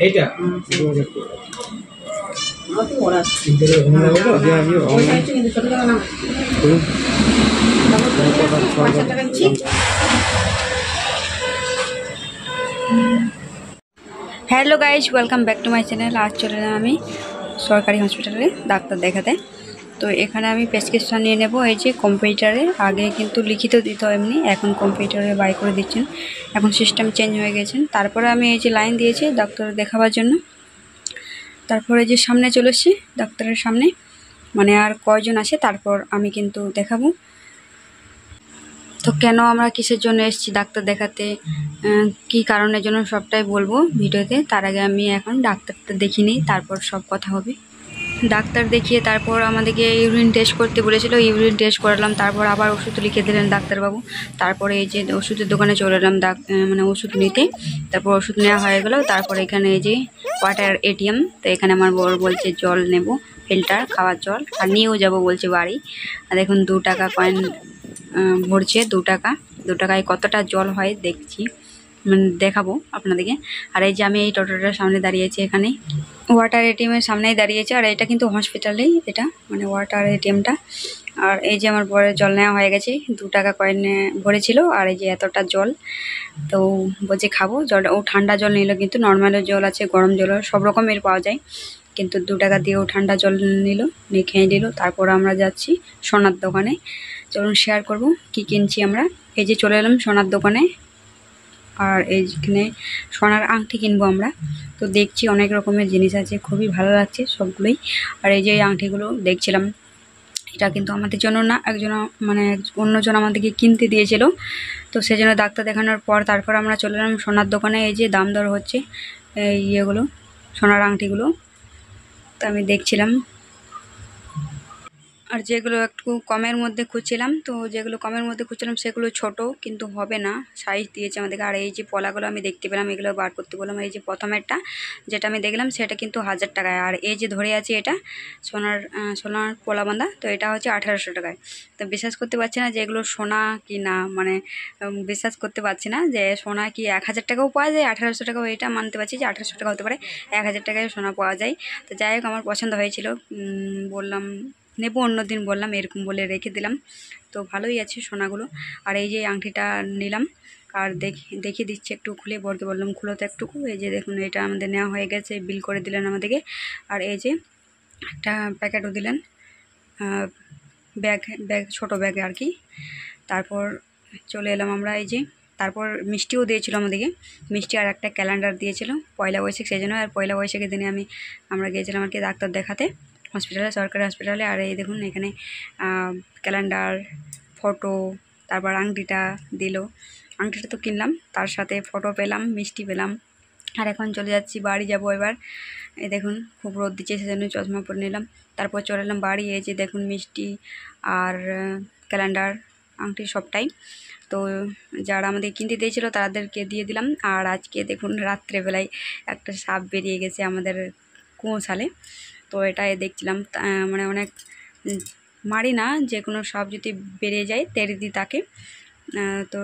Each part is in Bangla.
hello guys welcome back to my channel আজ চলে এলাম আমি সরকারি হসপিটালে ডাক্তার দেখাতে তো এখানে আমি প্রেসক্রিপশান নিয়ে নেবো এই যে কম্পিউটারে আগে কিন্তু লিখিত দিত এমনি এখন কম্পিউটারে বাই করে দিচ্ছেন এখন সিস্টেম চেঞ্জ হয়ে গেছেন তারপরে আমি এই যে লাইন দিয়েছি ডাক্তার দেখাবার জন্য তারপরে যে সামনে চলে এসছি ডাক্তারের সামনে মানে আর কয়জন আছে তারপর আমি কিন্তু দেখাবো তো কেন আমরা কিসের জন্য এসেছি ডাক্তার দেখাতে কি কারণের জন্য সবটাই বলবো ভিডিওতে তার আগে আমি এখন ডাক্তারটা দেখিনি তারপর সব কথা হবে ডাক্তার দেখিয়ে তারপর আমাদেরকে ইউরিন টেস্ট করতে বলেছিল ইউরিন টেস্ট করালাম তারপর আবার ওষুধ লিখে দিলেন ডাক্তারবাবু তারপরে এই যে ওষুধের দোকানে চলে এলাম মানে ওষুধ নিতে তারপর ওষুধ নেওয়া হয়ে গেল তারপর এখানে এই যে ওয়াটার এটিএম তো এখানে আমার বর বলছে জল নেব ফিল্টার খাওয়ার জল আর নিয়েও যাব বলছে বাড়ি আর দেখুন দু টাকা কয়েন ভরছে দু টাকা দু টাকায় কতটা জল হয় দেখছি মানে দেখাবো আপনাদেরকে আর এই যে আমি এই টোটোটার সামনে দাঁড়িয়েছি এখানে ওয়াটার এটিএমের সামনেই দাঁড়িয়েছে আর এটা কিন্তু হসপিটালেই এটা মানে ওয়াটার এটিএমটা আর এই যে আমার বরের জল নেওয়া হয়ে গেছে দু টাকা কয়েনে ভরেছিল আর এই যে এতটা জল তো বলছে খাবো জল ও ঠান্ডা জল নিল কিন্তু নর্মাল জল আছে গরম জলও সব রকমের পাওয়া যায় কিন্তু দু টাকা দিয়েও ঠান্ডা জল নিল নিয়ে খেয়ে নিল তারপর আমরা যাচ্ছি সোনার দোকানে চলুন শেয়ার করব কি কিনছি আমরা এই যে চলে এলাম সোনার দোকানে আর এইখানে সোনার আংটি কিনবো আমরা তো দেখছি অনেক রকমের জিনিস আছে খুবই ভালো লাগছে সবগুলোই আর এই যে আংটিগুলো দেখছিলাম এটা কিন্তু আমাদের জন্য না একজন মানে অন্যজন আমাদেরকে কিনতে দিয়েছিল তো সেজন্য ডাক্তার দেখানোর পর তারপর আমরা চলে এলাম সোনার দোকানে এই যে দাম দর হচ্ছে এই ইয়েগুলো সোনার আংটিগুলো তো আমি দেখছিলাম আর যেগুলো একটু কমের মধ্যে খুঁজছিলাম তো যেগুলো কমের মধ্যে খুঁজছিলাম সেগুলো ছোট কিন্তু হবে না সাইজ দিয়েছে আমাদেরকে আর এই যে পলাগুলো আমি দেখতে পেলাম এগুলো বার করতে বললাম এই যে প্রথমেরটা যেটা আমি দেখলাম সেটা কিন্তু হাজার টাকায় আর এই যে ধরে আছে এটা সোনার সোনার পোলা বাঁধা তো এটা হচ্ছে আঠেরোশো টাকায় তো বিশ্বাস করতে পারছি না যে এগুলো সোনা কি না মানে বিশ্বাস করতে পারছি না যে সোনা কি এক হাজার টাকাও পাওয়া যায় আঠেরোশো টাকাও এটা মানতে পারছি যে আঠারোশো টাকা হতে পারে এক হাজার টাকায় সোনা পাওয়া যায় তো যাই হোক আমার পছন্দ হয়েছিল বললাম নেব অন্য দিন বললাম এরকম বলে রেখে দিলাম তো ভালোই আছে সোনাগুলো আর এই যে আংটিটা নিলাম আর দেখে দিচ্ছে একটু খুলে বরকে বললাম খুলো তো একটুকু এই যে দেখুন এটা আমাদের নেওয়া হয়ে গেছে বিল করে দিলেন আমাদেরকে আর এই যে একটা প্যাকেটও দিলেন ব্যাগ ব্যাগ ছোটো ব্যাগ আর কি তারপর চলে এলাম আমরা এই যে তারপর মিষ্টিও দিয়েছিল আমাদেরকে মিষ্টি আর একটা ক্যালেন্ডার দিয়েছিল পয়লা বৈশাখ সেই জন্য আর পয়লা বৈশাখের দিনে আমি আমরা গিয়েছিলাম আর কি ডাক্তার দেখাতে হসপিটালে সরকারি হসপিটালে আর এই দেখুন এখানে ক্যালেন্ডার ফটো তারপর আংটিটা দিল আংটিটা তো কিনলাম তার সাথে ফটো পেলাম মিষ্টি পেলাম আর এখন চলে যাচ্ছি বাড়ি যাব এবার এই দেখুন খুব রোদ দিচ্ছে সেজন্য চশমা পরে নিলাম তারপর চলে এলাম বাড়ি এই যে দেখুন মিষ্টি আর ক্যালেন্ডার আংটি সবটাই তো যারা আমাদের কিনতে দিয়েছিল তাদেরকে দিয়ে দিলাম আর আজকে দেখুন রাত্রেবেলায় একটা সাপ বেরিয়ে গেছে আমাদের কুঁয়ো সালে তো এটাই দেখছিলাম মানে অনেক মারি না যে কোনো সাপ যদি বেড়ে যায় তেড়ে দিই তাকে তো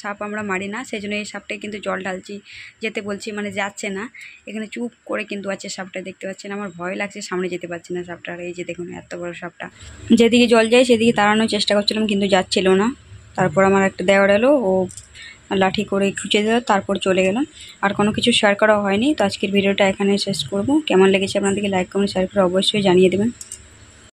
সাপ আমরা মারি না সেই জন্য এই সাপটাই কিন্তু জল ঢালছি যেতে বলছি মানে যাচ্ছে না এখানে চুপ করে কিন্তু আছে সাপটা দেখতে পাচ্ছেন আমার ভয় লাগছে সামনে যেতে পারছি না সাপটা এই যে দেখুন এত বড় সাপটা যেদিকে জল যায় সেদিকে তাড়ানোর চেষ্টা করছিলাম কিন্তু যাচ্ছিল না তারপর আমার একটা দেওয়ার এলো ও লাঠি করে খুঁচে দিল তারপর চলে গেলাম আর কোনো কিছু শেয়ার করা হয়নি তো আজকের ভিডিওটা এখানে শেষ করব কেমন লেগেছে আপনাদেরকে লাইক কমেন্ট শেয়ার করে অবশ্যই জানিয়ে দেবেন